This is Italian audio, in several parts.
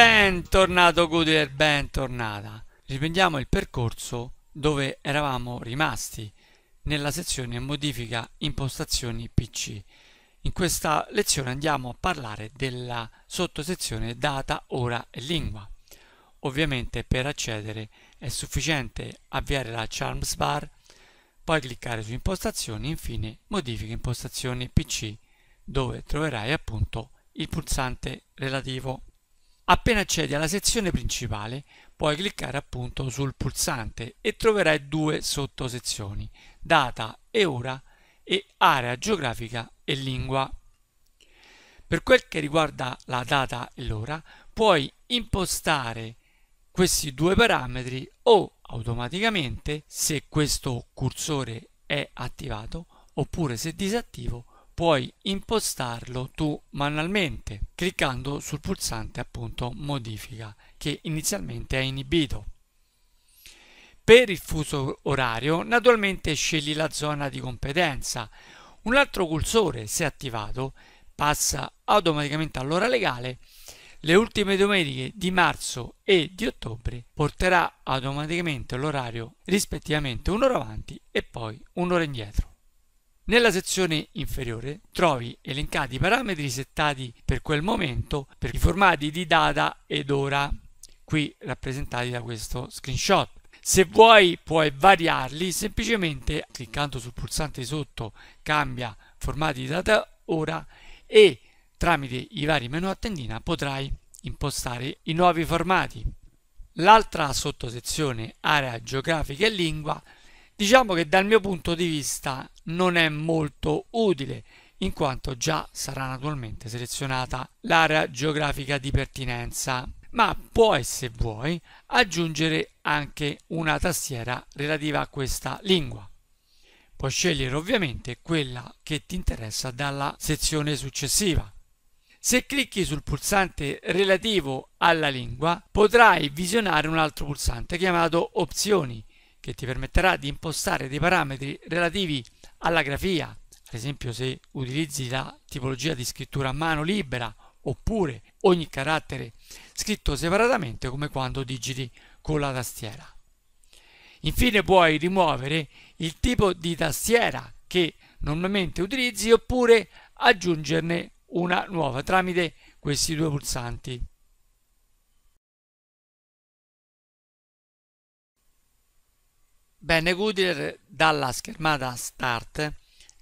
Bentornato Goodyear, bentornata. Riprendiamo il percorso dove eravamo rimasti nella sezione modifica impostazioni PC. In questa lezione andiamo a parlare della sottosezione data, ora e lingua. Ovviamente per accedere è sufficiente avviare la Charms Bar, poi cliccare su impostazioni, infine modifica impostazioni PC dove troverai appunto il pulsante relativo Appena accedi alla sezione principale puoi cliccare appunto sul pulsante e troverai due sottosezioni, data e ora e area geografica e lingua. Per quel che riguarda la data e l'ora puoi impostare questi due parametri o automaticamente se questo cursore è attivato oppure se disattivo puoi impostarlo tu manualmente cliccando sul pulsante appunto modifica che inizialmente è inibito. Per il fuso orario naturalmente scegli la zona di competenza. Un altro cursore, se attivato, passa automaticamente all'ora legale. Le ultime domeniche di marzo e di ottobre porterà automaticamente l'orario rispettivamente un'ora avanti e poi un'ora indietro. Nella sezione inferiore trovi elencati i parametri settati per quel momento per i formati di data ed ora, qui rappresentati da questo screenshot. Se vuoi puoi variarli semplicemente cliccando sul pulsante sotto cambia formati di data ora e tramite i vari menu a tendina potrai impostare i nuovi formati. L'altra sottosezione area geografica e lingua Diciamo che dal mio punto di vista non è molto utile, in quanto già sarà naturalmente selezionata l'area geografica di pertinenza, ma puoi, se vuoi, aggiungere anche una tastiera relativa a questa lingua. Puoi scegliere ovviamente quella che ti interessa dalla sezione successiva. Se clicchi sul pulsante relativo alla lingua potrai visionare un altro pulsante chiamato Opzioni che ti permetterà di impostare dei parametri relativi alla grafia, ad esempio se utilizzi la tipologia di scrittura a mano libera oppure ogni carattere scritto separatamente come quando digiti con la tastiera. Infine puoi rimuovere il tipo di tastiera che normalmente utilizzi oppure aggiungerne una nuova tramite questi due pulsanti. Bene, Goodyear dalla schermata Start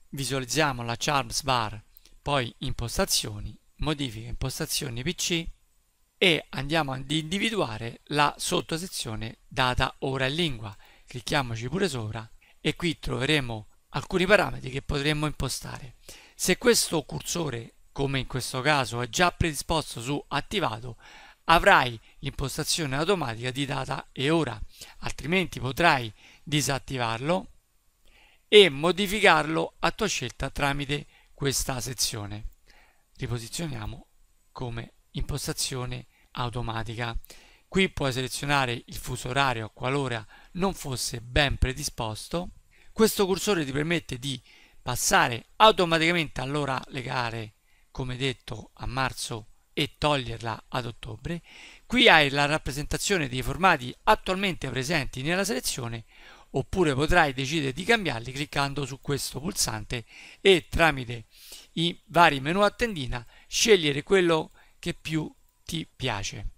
visualizziamo la Charms Bar, poi Impostazioni, Modifica Impostazioni PC e andiamo ad individuare la sottosezione Data, Ora e Lingua. Clicchiamoci pure sopra e qui troveremo alcuni parametri che potremmo impostare. Se questo cursore, come in questo caso, è già predisposto su Attivato, avrai l'impostazione automatica di data e ora, altrimenti potrai disattivarlo e modificarlo a tua scelta tramite questa sezione. Riposizioniamo come impostazione automatica. Qui puoi selezionare il fuso orario qualora non fosse ben predisposto. Questo cursore ti permette di passare automaticamente all'ora legale, come detto, a marzo e toglierla ad ottobre. Qui hai la rappresentazione dei formati attualmente presenti nella selezione oppure potrai decidere di cambiarli cliccando su questo pulsante e tramite i vari menu a tendina scegliere quello che più ti piace.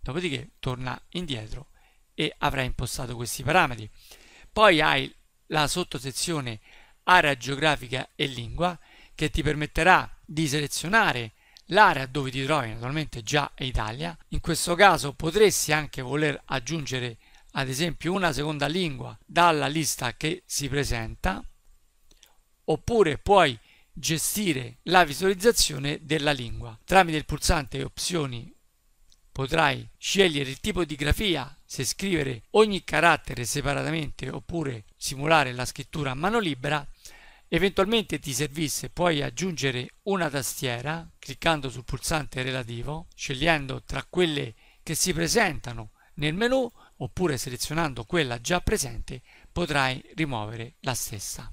Dopodiché torna indietro e avrai impostato questi parametri. Poi hai la sottosezione area geografica e lingua che ti permetterà di selezionare l'area dove ti trovi, naturalmente già è Italia. In questo caso potresti anche voler aggiungere ad esempio una seconda lingua dalla lista che si presenta oppure puoi gestire la visualizzazione della lingua. Tramite il pulsante opzioni potrai scegliere il tipo di grafia, se scrivere ogni carattere separatamente oppure simulare la scrittura a mano libera. Eventualmente ti servisse puoi aggiungere una tastiera cliccando sul pulsante relativo, scegliendo tra quelle che si presentano nel menu oppure selezionando quella già presente potrai rimuovere la stessa.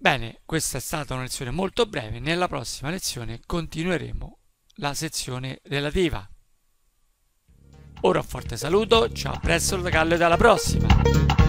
Bene, questa è stata una lezione molto breve, nella prossima lezione continueremo la sezione relativa. Ora un forte saluto, ciao a presto da Gallo e alla prossima!